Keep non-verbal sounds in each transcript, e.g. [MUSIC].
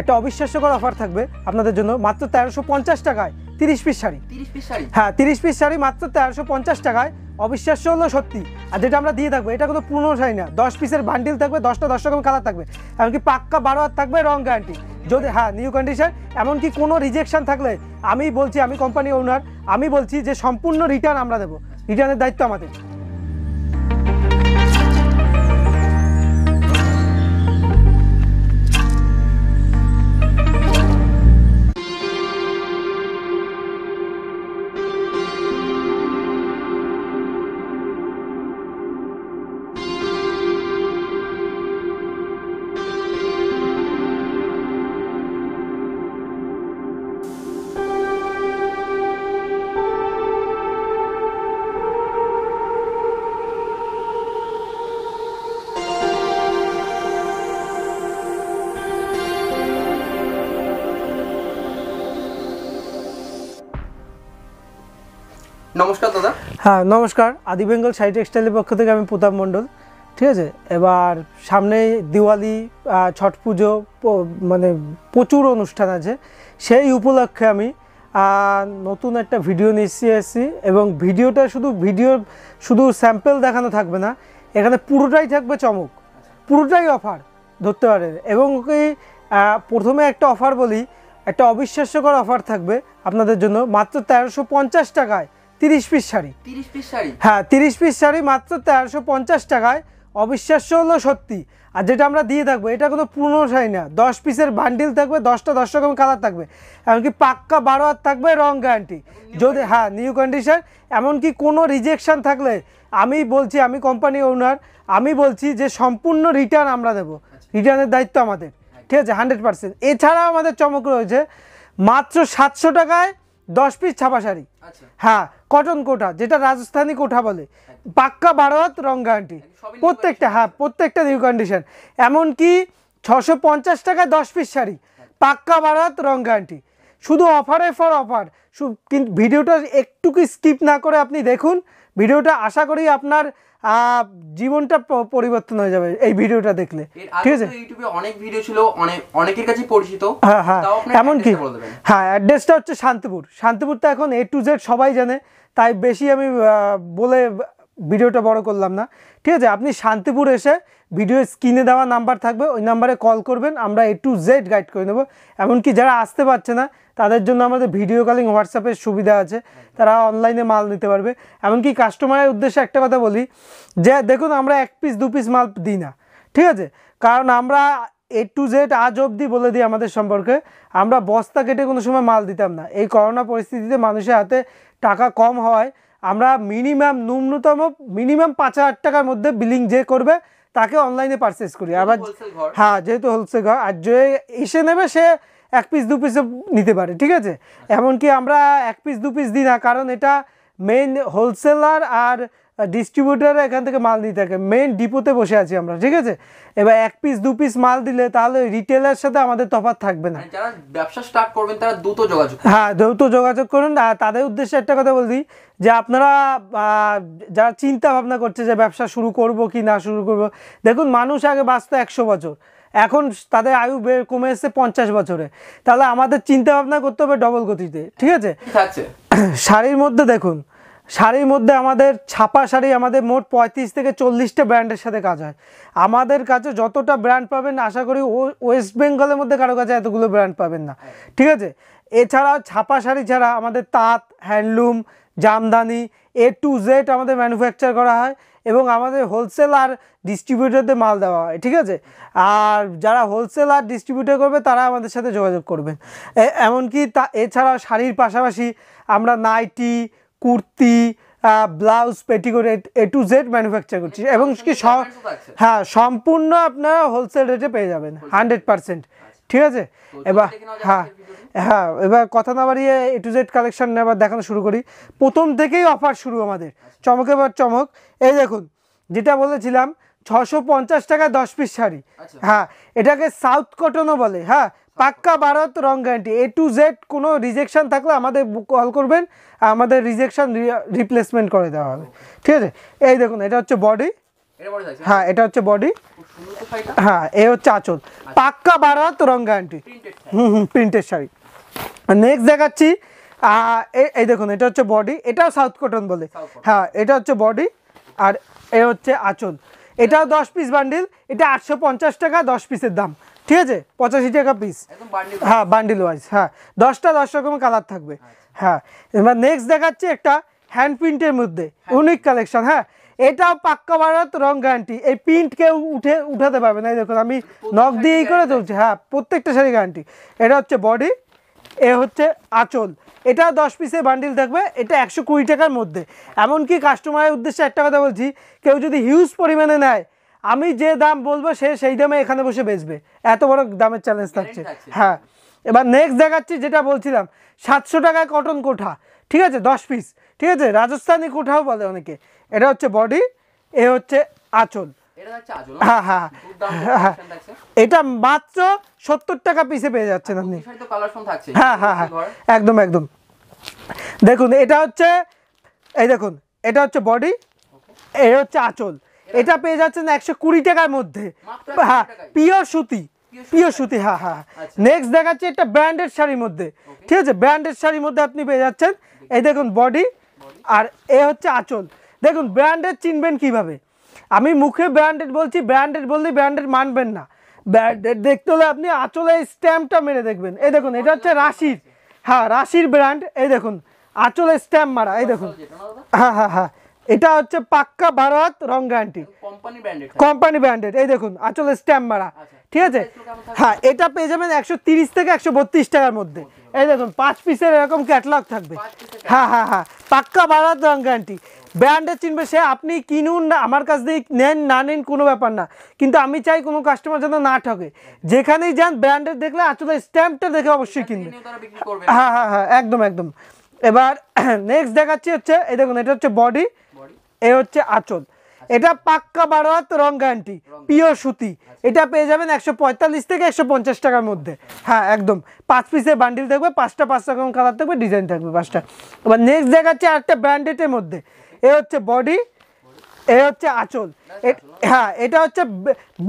একটা অবিশ্বাস্যকর অফার থাকবে আপনাদের জন্য মাত্র তেরোশো পঞ্চাশ টাকায় তিরিশ পিস শাড়ি হ্যাঁ তিরিশ পিস শাড়ি মাত্র তেরোশো পঞ্চাশ টাকায় অবিশ্বাস্য হলো সত্যি আর যেটা আমরা দিয়ে থাকবো এটা কোনো পুরনো শাড়ি না দশ পিসের বান্ডিল থাকবে দশটা দশ রকম কালার থাকবে এমনকি পাক্কা বারো হাত থাকবে রং গ্যারান্টি যদি হ্যাঁ নিউ কন্ডিশন এমনকি কোনো রিজেকশন থাকলে আমি বলছি আমি কোম্পানি ওনার আমি বলছি যে সম্পূর্ণ রিটার্ন আমরা দেবো রিটার্নের দায়িত্ব আমাদের নমস্কার দাদা হ্যাঁ নমস্কার আদি বেঙ্গল সাই টেক্সটাইলের পক্ষ থেকে আমি প্রতাপ মণ্ডল ঠিক আছে এবার সামনে দিওয়ালি ছট পুজো মানে প্রচুর অনুষ্ঠান আছে সেই উপলক্ষে আমি নতুন একটা ভিডিও নিয়ে এসেছি এবং ভিডিওটা শুধু ভিডিও শুধু স্যাম্পেল দেখানো থাকবে না এখানে পুরোটাই থাকবে চমক পুরোটাই অফার ধরতে পারেন এবং ওকে প্রথমে একটা অফার বলি একটা অবিশ্বাস্যকর অফার থাকবে আপনাদের জন্য মাত্র তেরোশো টাকায় তিরিশ পিস শাড়ি তিরিশ পিস শাড়ি হ্যাঁ তিরিশ পিস শাড়ি মাত্র তেরোশো পঞ্চাশ টাকায় অবিশ্বাস্য হলো সত্যি আর যেটা আমরা দিয়ে থাকবো এটা কোনো পুরনো শাড়ি না দশ পিসের বান্ডিল থাকবে দশটা দশ রকম কালার থাকবে এমনকি পাক্কা বারো হাত থাকবে রং গ্যারান্টি যদি হ্যাঁ নিউ কন্ডিশন এমনকি কোনো রিজেকশান থাকলে আমি বলছি আমি কোম্পানি ওনার আমি বলছি যে সম্পূর্ণ রিটার্ন আমরা দেব রিটার্নের আচ্ছা। দায়িত্ব আমাদের ঠিক আছে হান্ড্রেড পার্সেন্ট এছাড়াও আমাদের চমক রয়েছে মাত্র সাতশো টাকায় দশ পিস ছাপা শাড়ি আচ্ছা। হ্যাঁ কটন কোঠা যেটা রাজস্থানী কোঠা বলে পাক্কা ভারত রঙ্গা রং গ্যারান্টি প্রত্যেকটা হ্যাঁ প্রত্যেকটা নিউ কন্ডিশন এমনকি ছশো পঞ্চাশ টাকায় দশ পিস শাড়ি পাক্কা ভারত হাত রং গ্যারান্টি শুধু অফারে ফর অফার কিন্তু ভিডিওটা একটুকু স্কিপ না করে আপনি দেখুন ভিডিওটা আশা করি আপনার জীবনটা পরিবর্তন হয়ে যাবে এই ভিডিওটা দেখলে ঠিক আছে ইউটিউবে অনেক ভিডিও ছিল অনেক অনেকের কাছে পরিচিত হ্যাঁ হ্যাঁ এমনকি হ্যাঁ অ্যাড্রেসটা হচ্ছে শান্তিপুর শান্তিপুর তো এখন এ টু জেড সবাই জানে তাই বেশি আমি বলে ভিডিওটা বড় করলাম না ঠিক আছে আপনি শান্তিপুর এসে ভিডিও স্ক্রিনে দেওয়া নাম্বার থাকবে ওই নাম্বারে কল করবেন আমরা এ টু জেড গাইড করে নেবো এমনকি যারা আসতে পারছে না তাদের জন্য আমাদের ভিডিও কলিং হোয়াটসঅ্যাপের সুবিধা আছে তারা অনলাইনে মাল নিতে পারবে এমনকি কাস্টমারের উদ্দেশ্যে একটা কথা বলি যে দেখুন আমরা এক পিস দু পিস মাল দিই না ঠিক আছে কারণ আমরা এ টু জেড আজ অবধি বলে দিই আমাদের সম্পর্কে আমরা বস্তা কেটে কোনো সময় মাল দিতাম না এই করোনা পরিস্থিতিতে মানুষের হাতে টাকা কম হয় আমরা মিনিমাম ন্যূনতম মিনিমাম পাঁচ হাজার টাকার মধ্যে বিলিং যে করবে তাকে অনলাইনে পারচেস করি আবার হ্যাঁ যেহেতু হোলসেল ঘর আর যে এসে নেবে সে এক পিস দু পিস নিতে পারে ঠিক আছে আচ্ছা। এমনকি আমরা এক পিস দু পিস দিই না কারণ এটা মেইন হোলসেলার আর ডিস্ট্রিবিউটার এখান থেকে মাল দিয়ে থাকে মেন ডিপোতে বসে আছি আমরা ঠিক আছে এবার এক পিস দু পিস মাল দিলে তাহলে রিটেলার সাথে আমাদের তফাত থাকবে না মানে ব্যবসা স্টার্ট করবেন তারা দ্রুত যোগাযোগ হ্যাঁ দ্রুত যোগাযোগ করুন আর তাদের উদ্দেশ্যে একটা কথা বলছি যে আপনারা যারা চিন্তা ভাবনা করছে যে ব্যবসা শুরু করব কি না শুরু করব দেখুন মানুষ আগে বাঁচতো একশো বছর এখন তাদের আয়ু কমে এসছে পঞ্চাশ বছরে তাহলে আমাদের চিন্তা ভাবনা করতে হবে ডবল গতিতে ঠিক আছে শাড়ির মধ্যে দেখুন শাড়ির মধ্যে আমাদের ছাপা শাড়ি আমাদের মোট পঁয়ত্রিশ থেকে চল্লিশটা ব্র্যান্ডের সাথে কাজ হয় আমাদের কাছে যতটা ব্র্যান্ড পাবেন আশা করি ওয়েস্ট বেঙ্গলের মধ্যে কারো কাছে এতগুলো ব্র্যান্ড পাবেন না ঠিক আছে এছাড়াও ছাপা শাড়ি ছাড়া আমাদের তাঁত handloom jamdani A to Z আমাদের ম্যানুফ্যাকচার করা হয় এবং আমাদের হোলসেল আর ডিস্ট্রিবিউটারদের মাল দেওয়া হয় ঠিক আছে আর যারা হোলসেল আর ডিস্ট্রিবিউটার করবে তারা আমাদের সাথে যোগাযোগ করবেন এমনকি তা এছাড়াও শাড়ির পাশাপাশি আমরা nighty kurti blouse petticoat A to Z manufacture করছি এবং কি হ্যাঁ সম্পূর্ণ আপনারা হোলসেল রেটে পেয়ে যাবেন হান্ড্রেড আচ্ছা। পারসেন্ট ঠিক আছে এবার হ্যাঁ হ্যাঁ এবার কথা না বাড়িয়ে এ টু জেড কালেকশন এবার দেখানো শুরু করি প্রথম থেকেই অফার শুরু আমাদের আচ্ছা। চমকের পর চমক এই দেখুন যেটা বলেছিলাম ছশো পঞ্চাশ টাকা দশ পিস শাড়ি আচ্ছা। হ্যাঁ এটাকে সাউথ কটনও বলে হ্যাঁ পাক্কা ভারত রং গ্যারান্টি এ টু জেড কোনো রিজেকশান থাকলে আমাদের কল করবেন আমাদের রিজেকশান রিপ্লেসমেন্ট করে দেওয়া হবে ঠিক আছে এই দেখুন এটা হচ্ছে বডি হ্যাঁ এটা হচ্ছে বডি হ্যাঁ এ হচ্ছে আঁচল আচ্ছা। পাক্কা ভারত রং গ্যারান্টি হুম হুম প্রিন্টের শাড়ি নেক্সট দেখাচ্ছি এই দেখুন এটা হচ্ছে বডি এটাও সাউথ কটন বলে হ্যাঁ এটা হচ্ছে বডি আর এ হচ্ছে আঁচল এটাও দশ পিস বান্ডিল এটা আটশো পঞ্চাশ টাকা দশ পিসের দাম ঠিক আছে পঁচাশি টাকা পিস হ্যাঁ বান্ডিল ওয়াইজ হ্যাঁ দশটা দশ রকমের কালার থাকবে আচ্ছা। হ্যাঁ এবার নেক্সট দেখাচ্ছি একটা হ্যান্ড প্রিন্টের মধ্যে ইউনিক হ্যাঁ। কালেকশন হ্যাঁ এটাও পাক্কা ভারত রং গ্যারান্টি এই প্রিন্ট কেউ উঠে উঠাতে পারবে না দেখুন আমি নখ দিয়েই করে চলছি হ্যাঁ প্রত্যেকটা শাড়ি গ্যারান্টি এটা হচ্ছে বডি এ হচ্ছে আঁচল এটা দশ পিসের বান্ডিল থাকবে এটা একশো কুড়ি টাকার মধ্যে এমনকি কাস্টমারের উদ্দেশ্যে একটা কথা বলছি কেউ যদি হিউজ পরিমাণে নেয় আমি যে দাম বলবো সে সেই দামে এখানে বসে বেচবে এত বড় দামের চ্যালেঞ্জ থাকছে হ্যাঁ এবার নেক্সট দেখাচ্ছি যেটা বলছিলাম সাতশো টাকায় কটন কোঠা ঠিক আছে দশ পিস ঠিক আছে রাজস্থানি কোঠাও বলে অনেকে এটা হচ্ছে বডি এ হচ্ছে আঁচল হ্যাঁ হ্যাঁ এটা মাত্র সত্তর টাকা পিসে পেয়ে যাচ্ছেন আপনি হ্যাঁ হ্যাঁ হ্যাঁ একদম একদম দেখুন এটা হচ্ছে এই দেখুন এটা হচ্ছে বডি এটা হচ্ছে আঁচল এটা পেয়ে যাচ্ছেন একশো কুড়ি টাকার মধ্যে হ্যাঁ পিওর সুতি পিওর সুতি হ্যাঁ হ্যাঁ নেক্সট হ্যাঁ। আচ্ছা। দেখাচ্ছি একটা ব্র্যান্ডের শাড়ির মধ্যে ঠিক আছে ব্র্যান্ডের শাড়ির মধ্যে আপনি পেয়ে যাচ্ছেন এই দেখুন বডি আর এ হচ্ছে আঁচল দেখুন ব্র্যান্ডেড চিনবেন কিভাবে আমি মুখে ব্র্যান্ডেড বলছি ব্র্যান্ডেড বললে ব্র্যান্ডেড মানবেন না ব্র্যান্ডেড দেখতে হলে আপনি আঁচলে স্ট্যাম্পটা মেরে দেখবেন এই দেখুন এটা হচ্ছে রাশির হ্যাঁ রাশির ব্র্যান্ড এই দেখুন আঁচলে স্ট্যাম্প মারা এই দেখুন হ্যাঁ হ্যাঁ হ্যাঁ এটা হচ্ছে পাক্কা ভারত রং গ্যারান্টি কোম্পানি ব্র্যান্ডেড এই দেখুন আঁচলে স্ট্যাম্প মারা আচ্ছা। ঠিক আছে হ্যাঁ এটা পেয়ে যাবেন একশো থেকে একশো টাকার মধ্যে এই দেখুন পাঁচ পিসের এরকম ক্যাটলগ থাকবে হ্যাঁ হ্যাঁ হ্যাঁ পাক্কা ভারত রং গ্যারান্টি ব্র্যান্ডের চিনবে সে আপনি কিনুন না আমার কাছ দিয়ে নেন না নেন কোনো ব্যাপার না কিন্তু আমি চাই কোনো কাস্টমার যেন না ঠকে যেখানেই যান ব্র্যান্ডের দেখলে আসলে স্ট্যাম্পটা দেখে অবশ্যই কিনবে হ্যাঁ হ্যাঁ হ্যাঁ একদম একদম এবার নেক্সট [CLEARS THROAT] দেখাচ্ছি হচ্ছে এই দেখুন এটা হচ্ছে বডি এ হচ্ছে আচল আচ্ছা। এটা পাক্কা বারো হাত রং গ্যারান্টি পিওর সুতি আচ্ছা। এটা পেয়ে যাবেন একশো পঁয়তাল্লিশ থেকে একশো পঞ্চাশ টাকার মধ্যে হ্যাঁ একদম পাঁচ পিসের বান্ডিল থাকবে পাঁচটা পাঁচ রকম কালার থাকবে ডিজাইন থাকবে পাঁচটা এবার নেক্সট দেখাচ্ছে আরেকটা ব্র্যান্ডেডের মধ্যে এ হচ্ছে বডি এ হচ্ছে আঁচল হ্যাঁ এটা হচ্ছে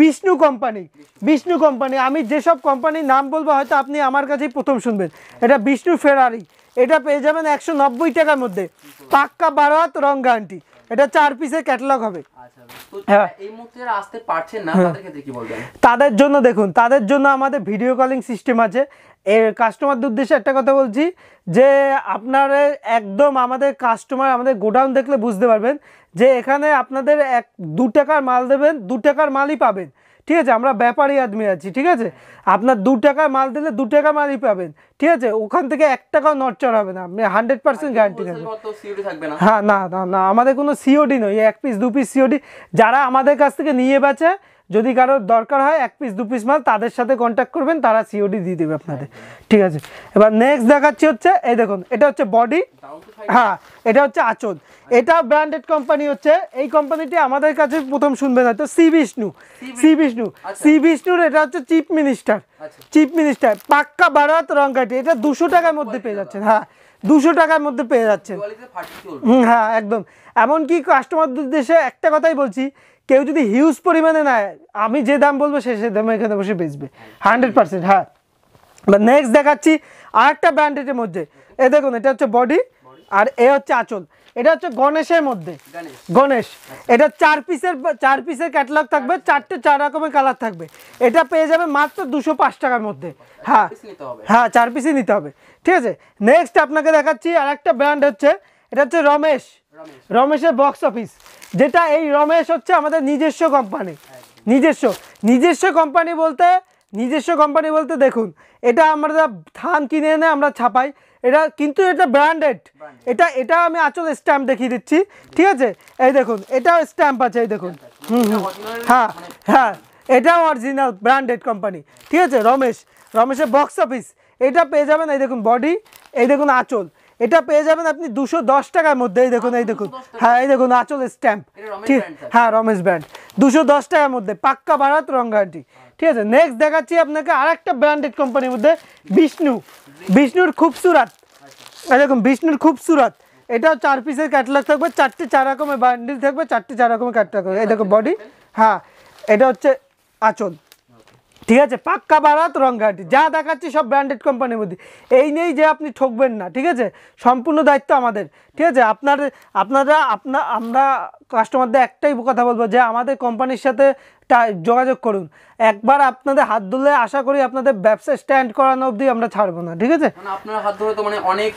বিষ্ণু কোম্পানি বিষ্ণু কোম্পানি আমি যেসব কোম্পানির নাম বলবো হয়তো আপনি আমার কাছেই প্রথম শুনবেন এটা বিষ্ণু ফেরারি এটা পেয়ে যাবেন একশো টাকার মধ্যে পাক্কা বারোয়াত রং গ্যারান্টি এটা চার পিসে ক্যাটালগ হবে আচ্ছা, হ্যাঁ। হ্যাঁ। তাদের জন্য দেখুন তাদের জন্য আমাদের ভিডিও কলিং সিস্টেম আছে এর কাস্টমারদের উদ্দেশ্যে একটা কথা বলছি যে আপনারা একদম আমাদের কাস্টমার আমাদের গোডাউন দেখলে বুঝতে পারবেন যে এখানে আপনাদের এক দু টাকার মাল দেবেন দু টাকার মালই পাবেন ঠিক আছে আমরা ব্যাপারী আদমি আছি ঠিক আছে আপনার দু টাকায় মাল দিলে দু টাকা মালই পাবেন ঠিক আছে ওখান থেকে এক টাকাও নটচর হবে না আপনি হান্ড্রেড পার্সেন্ট গ্যারান্টি থাকবে হ্যাঁ না না না আমাদের কোনো সিওডি নয় এক পিস দু পিস সিওডি যারা আমাদের কাছ থেকে নিয়ে বেছে যদি কারোর দরকার হয় এক পিস দু পিস মাল তাদের সাথে কন্ট্যাক্ট করবেন তারা সিওডি দিয়ে দেবে আপনাদের ঠিক আছে এবার নেক্সট দেখাচ্ছি হচ্ছে এই দেখুন এটা হচ্ছে বডি হ্যাঁ এটা হচ্ছে আচল এটা ব্র্যান্ডেড কোম্পানি হচ্ছে এই কোম্পানিটি আমাদের কাছে প্রথম শুনবেন হয়তো C Vishnu C Vishnu C বিষ্ণুর এটা হচ্ছে চিফ মিনিস্টার চিফ মিনিস্টার পাক্কা বারাত কাটি এটা দুশো টাকার মধ্যে পেয়ে যাচ্ছেন হ্যাঁ দুশো টাকার মধ্যে পেয়ে যাচ্ছেন হ্যাঁ একদম এমনকি কাস্টমারদের দেশে একটা কথাই বলছি কেউ যদি হিউজ পরিমাণে নেয় আমি যে দাম বলবো সে সে দামে এখানে বসে বেচবে হান্ড্রেড পার্সেন্ট হ্যাঁ বা নেক্সট দেখাচ্ছি আর একটা ব্র্যান্ডেডের মধ্যে এ দেখুন এটা হচ্ছে বডি আর এ হচ্ছে আঁচল এটা হচ্ছে গণেশের মধ্যে গণেশ এটা চার পিসের চার পিসের ক্যাটালগ থাকবে চারটে চার রকমের কালার থাকবে এটা পেয়ে যাবে মাত্র দুশো পাঁচ টাকার মধ্যে হ্যাঁ হ্যাঁ চার পিসই নিতে হবে ঠিক আছে নেক্সট আপনাকে দেখাচ্ছি আর একটা ব্র্যান্ড হচ্ছে এটা হচ্ছে রমেশ রমেশের বক্স অফিস যেটা এই রমেশ হচ্ছে আমাদের নিজস্ব কোম্পানি নিজস্ব নিজস্ব কোম্পানি বলতে নিজস্ব কোম্পানি বলতে দেখুন এটা আমরা ধান কিনে এনে আমরা ছাপাই এটা কিন্তু এটা ব্র্যান্ডেড এটা এটা আমি আচল স্ট্যাম্প দেখিয়ে দিচ্ছি ঠিক আছে এই দেখুন এটাও স্ট্যাম্প আছে এই দেখুন হুম হুম মানে হ্যাঁ হ্যাঁ এটাও অরিজিনাল ব্র্যান্ডেড কোম্পানি ঠিক আছে রমেশ রমেশের বক্স অফিস এটা পেয়ে যাবেন এই দেখুন বডি এই দেখুন আঁচল এটা পেয়ে যাবেন আপনি দুশো দশ টাকার মধ্যে এই দেখুন এই আচ্ছা, দেখুন হ্যাঁ এই দেখুন আচল স্ট্যাম্প ঠিক হ্যাঁ রমেশ ব্র্যান্ড দুশো দশ টাকার মধ্যে পাক্কা ভারত রং গ্যারান্টি আচ্ছা। ঠিক আছে নেক্সট দেখাচ্ছি আপনাকে আরেকটা ব্র্যান্ডেড কোম্পানির মধ্যে বিষ্ণু বিষ্ণুর খুবসুরাত এই দেখুন বিষ্ণুর খুবসুরাত এটাও চার পিসের ক্যাটলগ থাকবে চারটে চার রকমের বান্ডিল থাকবে চারটে চার রকমের ক্যাটলগ থাকবে এই দেখুন বডি হ্যাঁ এটা হচ্ছে আচল ঠিক আছে পাক্কা বারাত রং গ্যারান্টি যা দেখাচ্ছি সব ব্র্যান্ডেড কোম্পানির মধ্যে এই নেই যে আপনি ঠকবেন না ঠিক আছে সম্পূর্ণ দায়িত্ব আমাদের ঠিক আছে আপনার আপনারা আপনা আমরা কাস্টমারদের একটাই কথা বলবো যে আমাদের কোম্পানির সাথে যোগাযোগ করুন একবার আপনাদের হাত ধুলে আশা করি আপনাদের ব্যবসা স্ট্যান্ড করানো অবধি আমরা ছাড়বো না ঠিক আছে মানে আপনার হাত ধরে মানে অনেক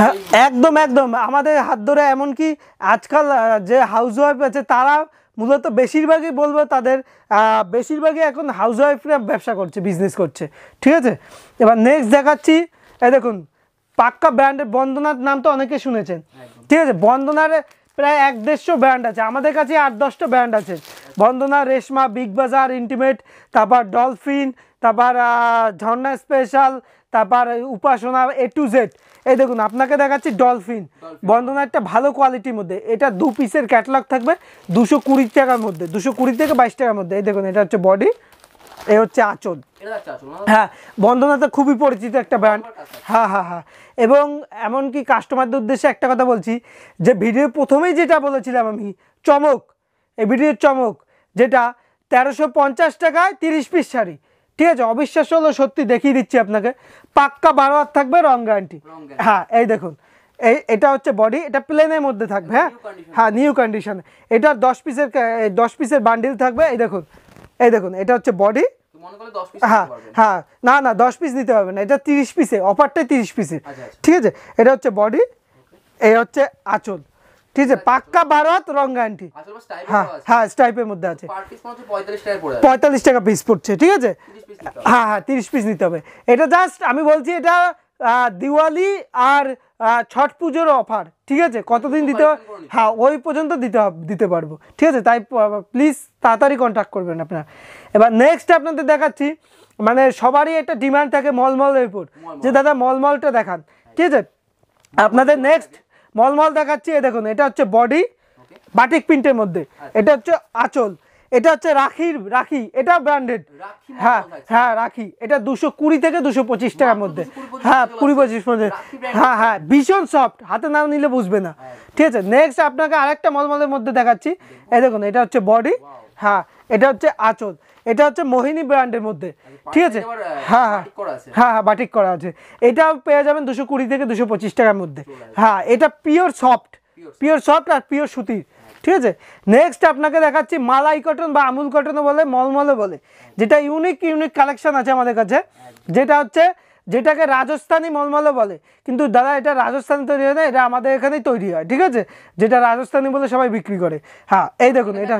হ্যাঁ, একদম একদম আমাদের হাত ধরে এমনকি আজকাল যে হাউস ওয়াইফ আছে তারা মূলত বেশিরভাগই বলবো তাদের বেশিরভাগই এখন হাউসওয়াইফরা ব্যবসা করছে বিজনেস করছে ঠিক আছে এবার নেক্সট দেখাচ্ছি এ দেখুন পাক্কা ব্র্যান্ডের বন্দনার নাম তো অনেকে শুনেছেন ঠিক আছে বন্দনার প্রায় এক দেড়শো ব্র্যান্ড আছে আমাদের কাছে আট দশটা ব্র্যান্ড আছে বন্দনা রেশমা বিগ বাজার ইন্টিমেট তারপর ডলফিন তারপর ঝর্ণা স্পেশাল তারপর উপাসনা এ টু জেড এই দেখুন আপনাকে দেখাচ্ছি ডলফিন বন্ধনা একটা ভালো কোয়ালিটির মধ্যে এটা দু পিসের ক্যাটলগ থাকবে দুশো কুড়ি টাকার মধ্যে দুশো কুড়ি থেকে বাইশ টাকার মধ্যে এই দেখুন এটা হচ্ছে বডি এ হচ্ছে আচল হ্যাঁ।, হ্যাঁ বন্দনা তো খুবই পরিচিত একটা ব্র্যান্ড হ্যাঁ হ্যাঁ হ্যাঁ এবং এমনকি কাস্টমারদের উদ্দেশ্যে একটা কথা বলছি যে ভিডিওর প্রথমেই যেটা বলেছিলাম আমি চমক এই ভিডিওর চমক যেটা তেরোশো পঞ্চাশ টাকায় তিরিশ পিস শাড়ি ঠিক আছে অবিশ্বাস্য হলো সত্যি দেখিয়ে দিচ্ছি আপনাকে পাক্কা বারো হাত থাকবে রং গ্যারান্টি হ্যাঁ এই দেখুন এই এটা হচ্ছে বডি এটা প্লেনের মধ্যে থাকবে হ্যাঁ হ্যাঁ নিউ কন্ডিশনে এটা দশ পিসের দশ পিসের বান্ডিল থাকবে এই দেখুন এই দেখুন এটা হচ্ছে বডি হ্যাঁ হ্যাঁ না না দশ পিস নিতে না এটা তিরিশ পিসে অফারটাই তিরিশ পিসে আচ্ছা, আচ্ছা। ঠিক আছে এটা হচ্ছে বডি এই হচ্ছে আঁচল ঠিক আছে পাক্কা ভারত রং গ্যারান্টি আচ্ছা, হ্যাঁ হ্যাঁ স্টাইপের মধ্যে আছে পঁয়তাল্লিশ টাকা পিস পড়ছে ঠিক আছে হ্যাঁ হ্যাঁ তিরিশ পিস নিতে হবে এটা জাস্ট আমি বলছি এটা দিওয়ালি আর ছট পুজোর অফার ঠিক আছে কতদিন দিতে হ্যাঁ ওই পর্যন্ত দিতে দিতে পারবো ঠিক আছে তাই প্লিজ তাড়াতাড়ি কন্ট্যাক্ট করবেন আপনারা এবার নেক্সট আপনাদের দেখাচ্ছি মানে সবারই একটা ডিমান্ড থাকে মলমলের উপর যে দাদা মলমলটা দেখান ঠিক আছে আপনাদের নেক্সট মলমল দেখাচ্ছি এ দেখুন এটা হচ্ছে বডি বাটিক প্রিন্টের মধ্যে আচ্ছা। এটা হচ্ছে আঁচল এটা হচ্ছে রাখির রাখি এটা ব্র্যান্ডেড হ্যাঁ হ্যাঁ রাখি এটা দুশো কুড়ি থেকে দুশো পঁচিশ টাকার মধ্যে হ্যাঁ কুড়ি পঁচিশ মধ্যে হ্যাঁ, হ্যাঁ হ্যাঁ ভীষণ সফট হাতে না নিলে বুঝবে না হ্যাঁ। ঠিক আছে নেক্সট আপনাকে আরেকটা মলমলের মধ্যে দেখাচ্ছি এ দেখুন এটা হচ্ছে বডি হ্যাঁ এটা হচ্ছে আঁচল এটা হচ্ছে মোহিনী ব্র্যান্ডের মধ্যে ঠিক আছে হ্যাঁ হ্যাঁ হ্যাঁ হ্যাঁ বাটিক করা আছে হ্যাঁ, হ্যাঁ, এটা পেয়ে যাবেন দুশো কুড়ি থেকে দুশো পঁচিশ টাকার মধ্যে হ্যাঁ এটা পিওর সফট পিওর সফট আর পিওর সুতির ঠিক আছে নেক্সট আপনাকে দেখাচ্ছি মালাই কটন বা আমুল কটনও বলে মলমলে বলে যেটা ইউনিক ইউনিক কালেকশন আছে আমাদের কাছে যেটা হচ্ছে যেটাকে রাজস্থানি মলমলও বলে কিন্তু দাদা এটা রাজস্থানে তৈরি হয় না এটা আমাদের এখানেই তৈরি হয় ঠিক আছে যেটা রাজস্থানি বলে সবাই বিক্রি করে হ্যাঁ এই দেখুন এটা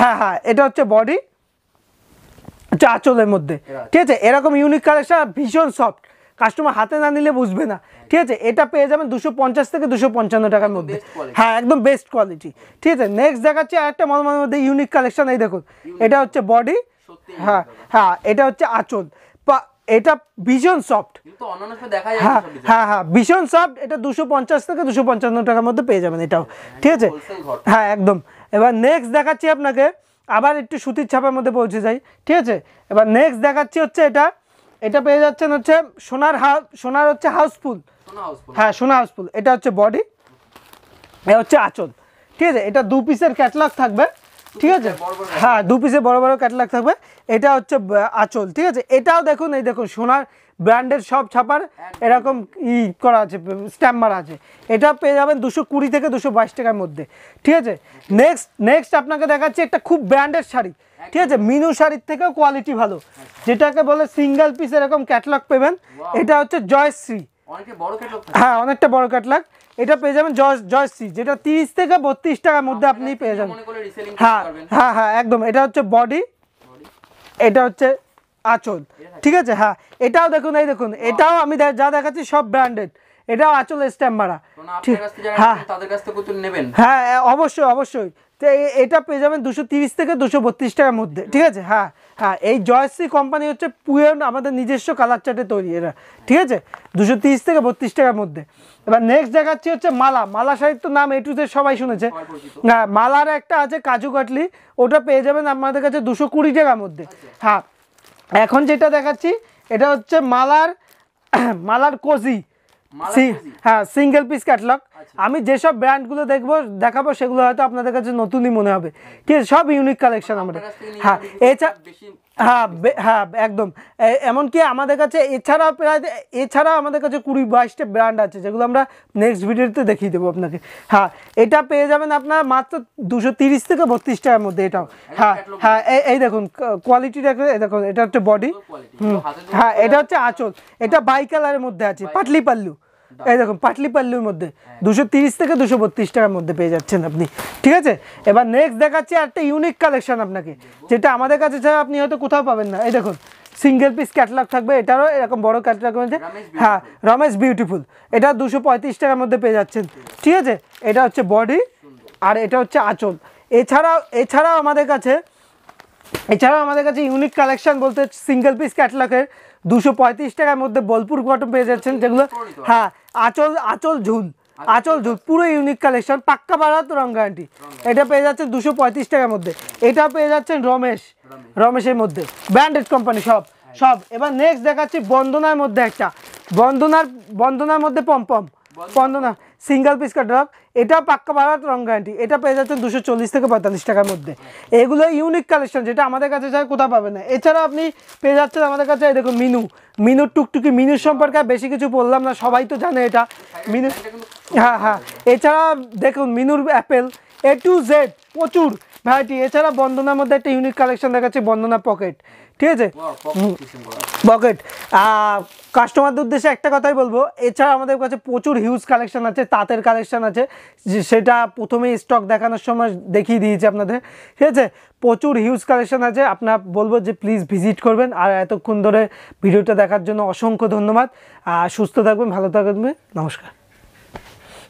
হ্যাঁ হ্যাঁ এটা হচ্ছে বডি আচ্ছা, আঁচলের মধ্যে ঠিক আছে এরকম ইউনিক কালেকশন ভীষণ সফট কাস্টমার হাতে না নিলে বুঝবে না হ্যাঁ। ঠিক আছে এটা পেয়ে যাবেন দুশো পঞ্চাশ থেকে দুশো পঞ্চান্ন টাকার মধ্যে হ্যাঁ একদম বেস্ট কোয়ালিটি ঠিক আছে নেক্সট দেখাচ্ছি আর একটা মালমালের মধ্যে ইউনিক কালেকশন এই দেখুন এটা হচ্ছে বডি হ্যাঁ হ্যাঁ এটা হচ্ছে আঁচল এটা ভীষণ সফট হ্যাঁ হ্যাঁ হ্যাঁ ভীষণ সফট এটা দুশো পঞ্চাশ থেকে দুশো পঞ্চান্ন টাকার মধ্যে পেয়ে যাবেন এটাও হ্যাঁ, ঠিক আছে হ্যাঁ একদম এবার নেক্সট দেখাচ্ছি আপনাকে আবার একটু সুতির ছাপের মধ্যে পৌঁছে যাই ঠিক আছে এবার নেক্সট দেখাচ্ছি হচ্ছে এটা এটা পেয়ে যাচ্ছেন হচ্ছে সোনার হাউস সোনার হচ্ছে হাউসফুল হ্যাঁ সোনা হাউসফুল এটা হচ্ছে বডি এটা হচ্ছে আঁচল ঠিক আছে এটা দু পিসের ক্যাটলগ থাকবে ঠিক আছে হ্যাঁ দু পিসে বড় বড় ক্যাটলগ থাকবে এটা হচ্ছে আঁচল ঠিক আছে এটাও দেখুন এই দেখুন সোনার ব্র্যান্ডের সব ছাপার এরকম ই করা আছে স্ট্যাম্প মারা আছে এটা পেয়ে যাবেন দুশো কুড়ি থেকে দুশো বাইশ টাকার মধ্যে ঠিক আছে নেক্সট নেক্সট আপনাকে দেখাচ্ছি একটা খুব ব্র্যান্ডের শাড়ি ঠিক আছে মিনু শাড়ির থেকেও কোয়ালিটি ভালো যেটাকে বলে সিঙ্গেল পিস এরকম ক্যাটলগ পেবেন এটা হচ্ছে জয়শ্রী হ্যাঁ অনেকটা বড় ক্যাটলগ এটা পেয়ে যাবেন জয়সি যেটা তিরিশ থেকে বত্রিশ টাকার মধ্যে আপনি পেয়ে যাবেন হ্যাঁ হ্যাঁ হ্যাঁ একদম এটা হচ্ছে বডি এটা হচ্ছে আঁচল ঠিক আছে হ্যাঁ এটাও দেখুন এই দেখুন হ্যাঁ। এটাও আমি যা দেখাচ্ছি সব ব্র্যান্ডেড এটাও আচল স্ট্যাম্প মারা হ্যাঁ হ্যাঁ অবশ্যই অবশ্যই তো এটা পেয়ে যাবেন দুশো তিরিশ থেকে দুশো বত্রিশ টাকার মধ্যে ঠিক আছে হ্যাঁ হ্যাঁ এই জয়শ্রী কোম্পানি হচ্ছে পুয়েন আমাদের নিজস্ব কালার চার্টে তৈরি এরা ঠিক আছে দুশো তিরিশ থেকে বত্রিশ টাকার মধ্যে এবার নেক্সট দেখাচ্ছি হচ্ছে মালা মালা নাম এ নাম এটুতে সবাই শুনেছে হ্যাঁ মালার একটা আছে কাজু কাটলি ওটা পেয়ে যাবেন আমাদের কাছে দুশো কুড়ি টাকার মধ্যে আচ্ছা। হ্যাঁ এখন যেটা দেখাচ্ছি এটা হচ্ছে মালার মালার কোজি হ্যাঁ সিঙ্গেল পিস ক্যাটলগ আমি যেসব ব্র্যান্ডগুলো দেখবো দেখাবো সেগুলো হয়তো আপনাদের কাছে নতুনই মনে হবে কি সব ইউনিক কালেকশন আমাদের হ্যাঁ এছাড়া হ্যাঁ হ্যাঁ একদম এমনকি আমাদের কাছে এছাড়া প্রায় এছাড়া আমাদের কাছে কুড়ি বাইশটা ব্র্যান্ড আছে যেগুলো আমরা নেক্সট ভিডিওতে দেখিয়ে দেবো আপনাকে হ্যাঁ এটা পেয়ে যাবেন আপনার মাত্র দুশো তিরিশ থেকে বত্রিশ টাকার মধ্যে এটাও হ্যাঁ হ্যাঁ এই দেখুন কোয়ালিটিটা দেখুন এটা হচ্ছে বডি হ্যাঁ এটা হচ্ছে আঁচল এটা বাই কালারের মধ্যে আছে পাটলি পাল্লু এই দেখুন পাটলি পাল্লুর মধ্যে হ্যাঁ। দুশো তিরিশ থেকে দুশো বত্রিশ টাকার মধ্যে পেয়ে যাচ্ছেন আপনি ঠিক আছে এবার নেক্সট দেখাচ্ছি একটা ইউনিক কালেকশন আপনাকে যেটা আমাদের কাছে ছাড়া আপনি হয়তো কোথাও পাবেন না এই দেখুন সিঙ্গেল পিস ক্যাটলগ থাকবে এটারও এরকম বড় ক্যাটলগ রয়েছে হ্যাঁ রমেশ বিউটিফুল এটা দুশো পঁয়ত্রিশ টাকার মধ্যে পেয়ে যাচ্ছেন ঠিক আছে এটা হচ্ছে বডি আর এটা হচ্ছে আঁচল এছাড়াও এছাড়াও আমাদের কাছে এছাড়াও আমাদের কাছে ইউনিক কালেকশন বলতে সিঙ্গেল পিস ক্যাটলগের দুশো পঁয়ত্রিশ টাকার মধ্যে বোলপুর কটন পেয়ে যাচ্ছেন যেগুলো হ্যাঁ আচল আচল ঝুল আচল ঝুল পুরো ইউনিক কালেকশন পাক্কা বাড়াত রং গ্যারান্টি এটা পেয়ে যাচ্ছেন দুশো পঁয়ত্রিশ টাকার মধ্যে এটা পেয়ে যাচ্ছেন রমেশ রমেশের মধ্যে ব্র্যান্ডেড কোম্পানি সব সব এবার নেক্সট দেখাচ্ছি বন্দনার মধ্যে একটা বন্দনার বন্দনার মধ্যে pompom Spandana single piece cutwork এটা পাক্কা ভারত রং গ্যারান্টি এটা পেয়ে যাচ্ছেন দুশো চল্লিশ থেকে পঁয়তাল্লিশ টাকার মধ্যে এগুলো ইউনিক কালেকশন যেটা আমাদের কাছে চাই কোথাও পাবেন না এছাড়া আপনি পেয়ে যাচ্ছেন আমাদের কাছে দেখুন মিনু মিনুর টুকটুকি মিনুর সম্পর্কে বেশি কিছু বললাম না সবাই তো জানে এটা মিনু হ্যাঁ হ্যাঁ এছাড়া দেখুন মিনুর অ্যাপেল এ টু জেড প্রচুর ভ্যারাইটি এছাড়া বন্দনার মধ্যে একটা ইউনিক কালেকশন দেখাচ্ছে বন্দনা পকেট ঠিক আছে পকেট কাস্টমারদের উদ্দেশ্যে একটা কথাই বলবো এছাড়া আমাদের কাছে প্রচুর হিউজ কালেকশন আছে তাঁতের কালেকশন আছে সেটা প্রথমেই স্টক দেখানোর সময় দেখিয়ে দিয়েছি আপনাদের ঠিক আছে প্রচুর হিউজ কালেকশন আছে আপনার বলবো যে প্লিজ ভিজিট করবেন আর এতক্ষণ ধরে ভিডিওটা দেখার জন্য অসংখ্য ধন্যবাদ সুস্থ থাকবেন ভালো থাকবেন নমস্কার